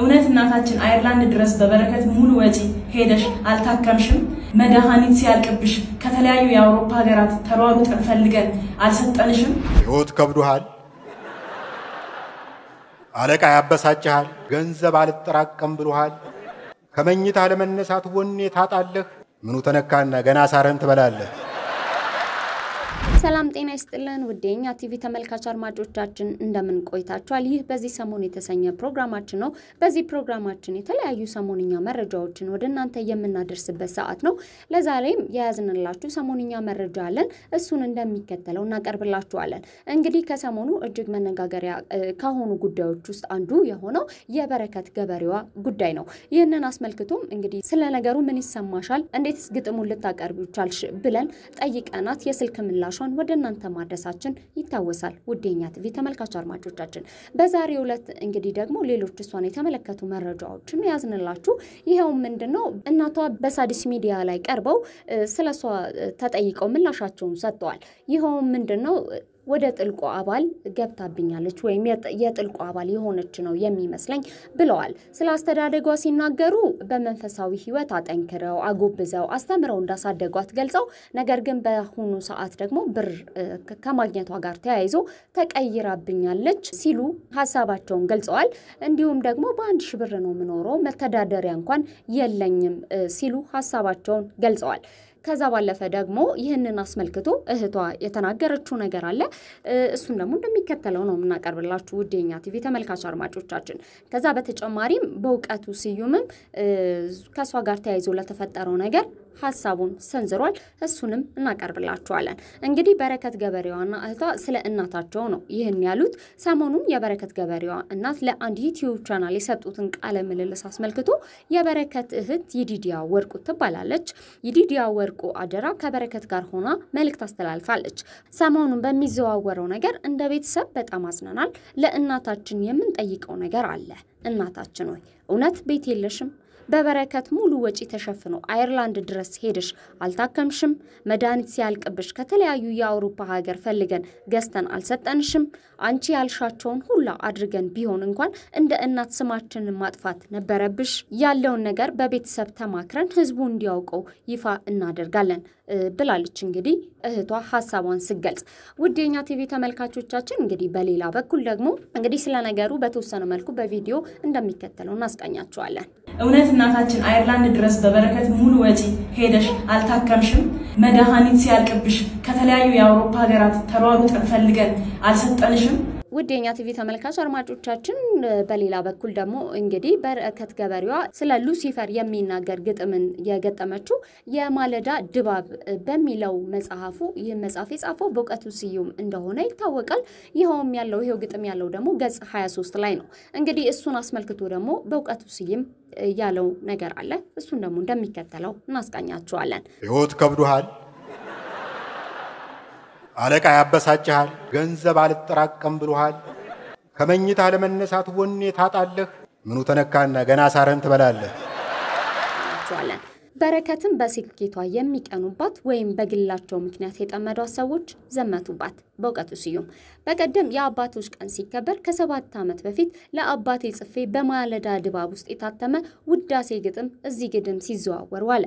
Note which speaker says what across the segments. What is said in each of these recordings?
Speaker 1: እውነት እናታችን አይርላንድ ድረስ በበረከት ሙሉ ወጪ ሄደሽ አልታከምሽም? መድኃኒት ሲያልቅብሽ ከተለያዩ የአውሮፓ ሀገራት ተሯሩጠን ፈልገን አልሰጠንሽም? ህይወት ከብዶሃል፣ አለቃ ያበሳጭሃል፣ ገንዘብ አልጠራቀም ብሎሃል፣ ከመኝታ ለመነሳት ወኔ ታጣለህ። ምኑ ተነካና ገና ሳረን ትበላለህ። ሰላም ጤና ይስጥልን ውድ የኛ ቲቪ ተመልካች አድማጮቻችን እንደምን ቆይታችኋል? ይህ በዚህ ሰሞን የተሰኘ ፕሮግራማችን ነው። በዚህ ፕሮግራማችን የተለያዩ ሰሞንኛ መረጃዎችን ወደ እናንተ የምናደርስበት ሰዓት ነው። ለዛሬም የያዝንላችሁ ሰሞንኛ መረጃ አለን። እሱን እንደሚከተለው እናቀርብላችኋለን። እንግዲህ ከሰሞኑ እጅግ መነጋገሪያ ከሆኑ ጉዳዮች ውስጥ አንዱ የሆነው የበረከት ገበሬዋ ጉዳይ ነው። ይህንን አስመልክቶም እንግዲህ ስለ ነገሩ ምን ይሰማሻል፣ እንዴትስ ግጥሙን ልታቀርብ ቻልሽ ብለን ጠይቀናት የስልክ ምላሿን መረጃዋን ወደ እናንተ ማድረሳችን ይታወሳል። ውዴኛ ቲቪ ተመልካች አድማጮቻችን በዛሬው ዕለት እንግዲህ ደግሞ ሌሎች እሷን የተመለከቱ መረጃዎችን ያዝንላችሁ። ይኸው ምንድን ነው እናቷ በሳዲስ ሚዲያ ላይ ቀርበው ስለ እሷ ተጠይቀው ምላሻቸውን ሰጥተዋል። ይኸውም ምንድን ነው ወደ ጥልቁ አባል ገብታብኛለች ወይም የጥልቁ አባል የሆነች ነው የሚመስለኝ ብለዋል። ስለ አስተዳደጓ ሲናገሩ በመንፈሳዊ ሕይወት አጠንክረው አጎብዘው አስተምረው እንዳሳደጓት ገልጸው፣ ነገር ግን በአሁኑ ሰዓት ደግሞ ብር ከማግኘቷ ጋር ተያይዞ ተቀይራብኛለች ሲሉ ሀሳባቸውን ገልጸዋል። እንዲሁም ደግሞ በአንድ ሺህ ብር ነው የምኖረው መተዳደሪያ እንኳን የለኝም ሲሉ ሀሳባቸውን ገልጸዋል። ከዛ ባለፈ ደግሞ ይህንን አስመልክቶ እህቷ የተናገረችው ነገር አለ። እሱን ደግሞ እንደሚከተለው ነው የምናቀርብላችሁ ውዴኛ ቲቪ ተመልካች አድማጮቻችን። ከዛ በተጨማሪም በእውቀቱ ስዩምም ከእሷ ጋር ተያይዞ ለተፈጠረው ነገር ሀሳቡን ሰንዝሯል። እሱንም እናቀርብላችኋለን። እንግዲህ በረከት ገበሬዋና እህቷ ስለ እናታቸው ነው ይህን ያሉት። ሰሞኑን የበረከት ገበሬዋ እናት ለአንድ ዩቲዩብ ቻናል የሰጡትን ቃለ ምልልስ አስመልክቶ የበረከት እህት ይዲዲያ ወርቁ ትባላለች። ይዲዲያ ወርቁ አደራ ከበረከት ጋር ሆና መልእክት አስተላልፋለች። ሰሞኑን በሚዘዋወረው ነገር እንደ ቤተሰብ በጣም አዝነናል። ለእናታችን የምንጠይቀው ነገር አለ። እናታችን ሆይ እውነት ቤት የለሽም? በበረከት ሙሉ ወጪ ተሸፍኖ አየርላንድ ድረስ ሄደሽ አልታከምሽም፣ መድኃኒት ሲያልቅብሽ ከተለያዩ የአውሮፓ ሀገር ፈልገን ገዝተን አልሰጠንሽም፣ አንቺ ያልሻቸውን ሁላ አድርገን ቢሆን እንኳን እንደ እናት ስማችንን ማጥፋት ነበረብሽ። ያለውን ነገር በቤተሰብ ተማክረን ህዝቡ እንዲያውቀው ይፋ እናደርጋለን ብላለች። እንግዲህ እህቷ ሀሳቧን ስገልጽ ውድ ቲቪ ተመልካቾቻችን እንግዲህ በሌላ በኩል ደግሞ እንግዲህ ስለ ነገሩ በተወሰነ መልኩ በቪዲዮ እንደሚከተለው እናስቃኛቸዋለን። እውነት እናታችን አይርላንድ ድረስ በበረከት ሙሉ ወጪ ሄደሽ አልታከምሽም? መድኃኒት ሲያልቅብሽ ከተለያዩ የአውሮፓ ሀገራት ተሯሩጠን ፈልገን አልሰጠንሽም? ውድ የኛ ቲቪ ተመልካች አድማጮቻችን፣ በሌላ በኩል ደግሞ እንግዲህ በረከት ገበሬዋ ስለ ሉሲፈር የሚናገር ግጥምን የገጠመችው የማለዳ ድባብ በሚለው መጽሐፉ ይህ መጽሐፍ የጻፈው በእውቀቱ ስዩም እንደሆነ ይታወቃል። ይኸውም ያለው ይሄው ግጥም ያለው ደግሞ ገጽ 23 ላይ ነው። እንግዲህ እሱን አስመልክቶ ደግሞ በእውቀቱ ስዩም ያለው ነገር አለ። እሱን ደግሞ እንደሚከተለው እናስቃኛችኋለን። ህይወት ከብዶሃል አለቃ ያበሳጭሃል፣ ገንዘብ አልጠራቀም ብሎሃል፣ ከመኝታ ለመነሳት ወኔ ታጣለህ። ምኑ ተነካና ገና ሳረን ትበላለህ። በረከትም በስኬቷ የሚቀኑባት ወይም በግላቸው ምክንያት የጠመዷት ሰዎች ዘመቱባት። በእውቀቱ ስዩም በቀደም የአባቶች ቀን ሲከበር ከሰባት ዓመት በፊት ለአባቴ ጽፌ በማለዳ ድባብ ውስጥ የታተመ ውዳሴ ግጥም እዚህ ግድም ሲዘዋወር ዋለ።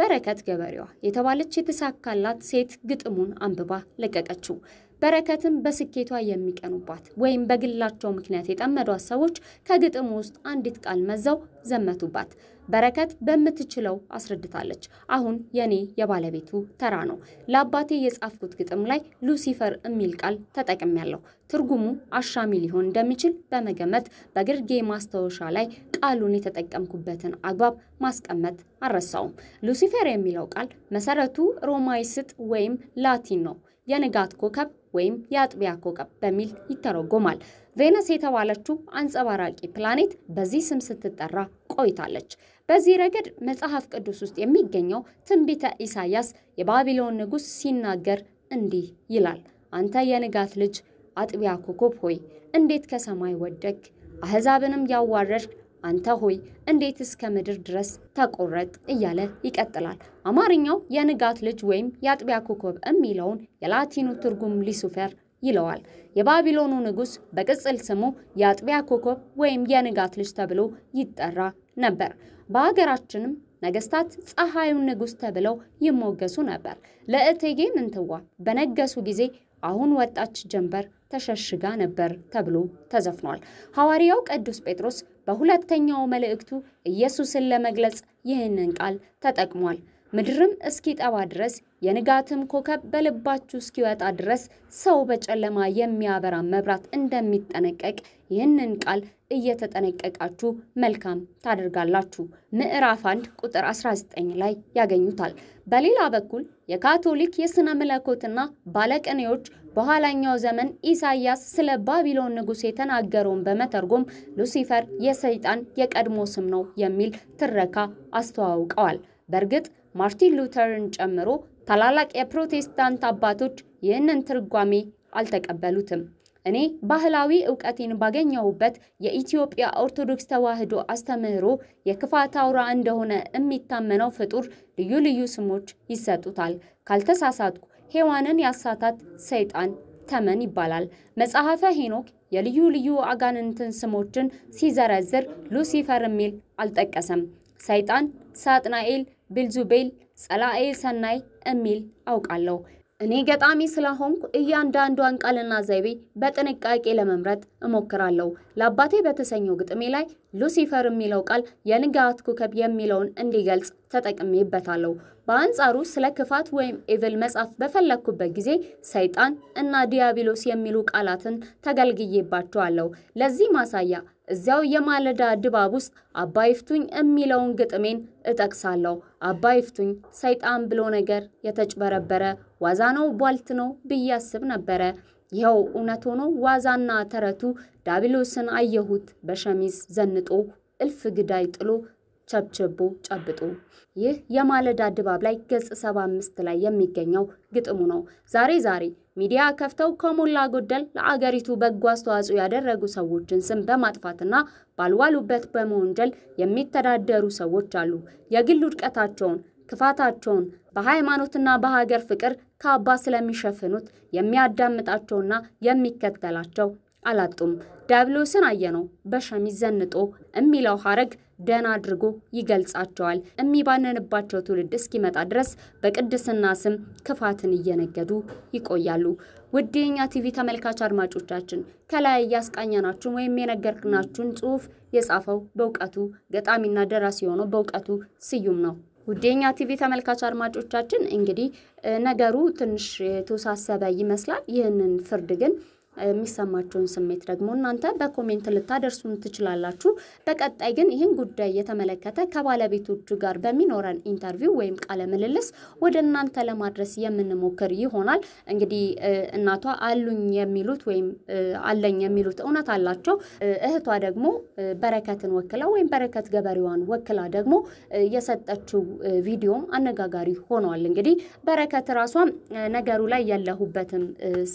Speaker 1: በረከት ገበሬዋ የተባለች የተሳካላት ሴት ግጥሙን አንብባ ለቀቀችው። በረከትም በስኬቷ የሚቀኑባት ወይም በግላቸው ምክንያት የጠመዷት ሰዎች ከግጥሙ ውስጥ አንዲት ቃል መዘው ዘመቱባት። በረከት በምትችለው አስረድታለች። አሁን የኔ የባለቤቱ ተራ ነው። ለአባቴ የጻፍኩት ግጥም ላይ ሉሲፈር የሚል ቃል ተጠቅሜያለሁ። ትርጉሙ አሻሚ ሊሆን እንደሚችል በመገመት በግርጌ ማስታወሻ ላይ ቃሉን የተጠቀምኩበትን አግባብ ማስቀመጥ አልረሳውም። ሉሲፌር የሚለው ቃል መሰረቱ ሮማይስጥ ወይም ላቲን ነው። የንጋት ኮከብ ወይም የአጥቢያ ኮከብ በሚል ይተረጎማል። ቬነስ የተባለችው አንጸባራቂ ፕላኔት በዚህ ስም ስትጠራ ቆይታለች። በዚህ ረገድ መጽሐፍ ቅዱስ ውስጥ የሚገኘው ትንቢተ ኢሳያስ የባቢሎን ንጉሥ ሲናገር እንዲህ ይላል። አንተ የንጋት ልጅ አጥቢያ ኮከብ ሆይ እንዴት ከሰማይ ወደግ አሕዛብንም ያዋረድ አንተ ሆይ እንዴት እስከ ምድር ድረስ ተቆረጥ እያለ ይቀጥላል። አማርኛው የንጋት ልጅ ወይም የአጥቢያ ኮከብ የሚለውን የላቲኑ ትርጉም ሊሱፌር ይለዋል። የባቢሎኑ ንጉሥ በቅጽል ስሙ የአጥቢያ ኮከብ ወይም የንጋት ልጅ ተብሎ ይጠራ ነበር። በሀገራችንም ነገስታት ፀሐዩን ንጉሥ ተብለው ይሞገሱ ነበር። ለእቴጌ ምንትዋ በነገሱ ጊዜ አሁን ወጣች ጀንበር ተሸሽጋ ነበር ተብሎ ተዘፍኗል። ሐዋርያው ቅዱስ ጴጥሮስ በሁለተኛው መልእክቱ ኢየሱስን ለመግለጽ ይህንን ቃል ተጠቅሟል። ምድርም እስኪጠባ ድረስ የንጋትም ኮከብ በልባችሁ እስኪወጣ ድረስ ሰው በጨለማ የሚያበራ መብራት እንደሚጠነቀቅ ይህንን ቃል እየተጠነቀቃችሁ መልካም ታደርጋላችሁ። ምዕራፍ 1 ቁጥር 19 ላይ ያገኙታል። በሌላ በኩል የካቶሊክ የሥነ መለኮትና ባለቅኔዎች በኋላኛው ዘመን ኢሳይያስ ስለ ባቢሎን ንጉሥ የተናገረውን በመተርጎም ሉሲፈር የሰይጣን የቀድሞ ስም ነው የሚል ትረካ አስተዋውቀዋል። በእርግጥ ማርቲን ሉተርን ጨምሮ ታላላቅ የፕሮቴስታንት አባቶች ይህንን ትርጓሜ አልተቀበሉትም። እኔ ባህላዊ እውቀቴን ባገኘሁበት የኢትዮጵያ ኦርቶዶክስ ተዋሕዶ አስተምህሮ የክፋት አውራ እንደሆነ የሚታመነው ፍጡር ልዩ ልዩ ስሞች ይሰጡታል። ካልተሳሳትኩ ሔዋንን ያሳታት ሰይጣን ተመን ይባላል። መጽሐፈ ሄኖክ የልዩ ልዩ አጋንንትን ስሞችን ሲዘረዝር ሉሲፈር የሚል አልጠቀሰም። ሰይጣን፣ ሳጥናኤል፣ ብልዙቤል፣ ጸላኤል ሰናይ የሚል አውቃለሁ። እኔ ገጣሚ ስለሆንኩ እያንዳንዷን ቃልና ዘይቤ በጥንቃቄ ለመምረጥ እሞክራለሁ። ለአባቴ በተሰኘው ግጥሜ ላይ ሉሲፈር የሚለው ቃል የንጋት ኮከብ የሚለውን እንዲገልጽ ተጠቅሜበታለሁ። በአንጻሩ ስለ ክፋት ወይም ኤቭል መጻፍ በፈለግኩበት ጊዜ ሰይጣን እና ዲያብሎስ የሚሉ ቃላትን ተገልግዬባቸዋለሁ። ለዚህ ማሳያ እዚያው የማለዳ ድባብ ውስጥ አባ ይፍቱኝ የሚለውን ግጥሜን እጠቅሳለሁ። አባ ይፍቱኝ ሰይጣን ብሎ ነገር የተጭበረበረ ዋዛ ነው ቧልት ነው ብያስብ አስብ ነበረ። ይኸው እውነት ሆኖ ዋዛና ተረቱ ዳቢሎስን አየሁት በሸሚዝ ዘንጦ እልፍ ግዳይ ጥሎ ቸብችቦ ጨብጡ። ይህ የማለዳ ድባብ ላይ ገጽ 75 ላይ የሚገኘው ግጥሙ ነው። ዛሬ ዛሬ ሚዲያ ከፍተው ከሞላ ጎደል ለአገሪቱ በጎ አስተዋጽኦ ያደረጉ ሰዎችን ስም በማጥፋትና ባልዋሉበት በመወንጀል የሚተዳደሩ ሰዎች አሉ። የግል ውድቀታቸውን ክፋታቸውን በሃይማኖትና በሀገር ፍቅር ከአባ ስለሚሸፍኑት የሚያዳምጣቸውና የሚከተላቸው አላጡም። ዲያብሎስን አየነው በሸሚዝ ዘንጦ የሚለው ሀረግ ደህና አድርጎ ይገልጻቸዋል። የሚባነንባቸው ትውልድ እስኪመጣ ድረስ በቅድስና ስም ክፋትን እየነገዱ ይቆያሉ። ውድ የኛ ቲቪ ተመልካች አድማጮቻችን ከላይ እያስቃኘናችሁን ወይም የነገርናችሁን ጽሁፍ የጻፈው በእውቀቱ ገጣሚና ደራሲ የሆነው በእውቀቱ ስዩም ነው። ውዴኛ ቲቪ ተመልካች አድማጮቻችን እንግዲህ ነገሩ ትንሽ የተወሳሰበ ይመስላል። ይህንን ፍርድ ግን የሚሰማቸውን ስሜት ደግሞ እናንተ በኮሜንት ልታደርሱን ትችላላችሁ። በቀጣይ ግን ይህን ጉዳይ የተመለከተ ከባለቤቶቹ ጋር በሚኖረን ኢንተርቪው ወይም ቃለ ምልልስ ወደ እናንተ ለማድረስ የምንሞክር ይሆናል። እንግዲህ እናቷ አሉኝ የሚሉት ወይም አለኝ የሚሉት እውነት አላቸው። እህቷ ደግሞ በረከትን ወክላ ወይም በረከት ገበሬዋን ወክላ ደግሞ የሰጠችው ቪዲዮም አነጋጋሪ ሆኗል። እንግዲህ በረከት ራሷ ነገሩ ላይ ያለሁበትም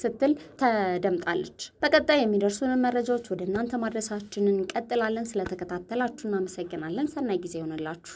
Speaker 1: ስትል ተደምጣል። አስታውቃለች። በቀጣይ የሚደርሱን መረጃዎች ወደ እናንተ ማድረሳችንን እንቀጥላለን። ስለተከታተላችሁ እናመሰግናለን። ሰናይ ጊዜ ይሆንላችሁ።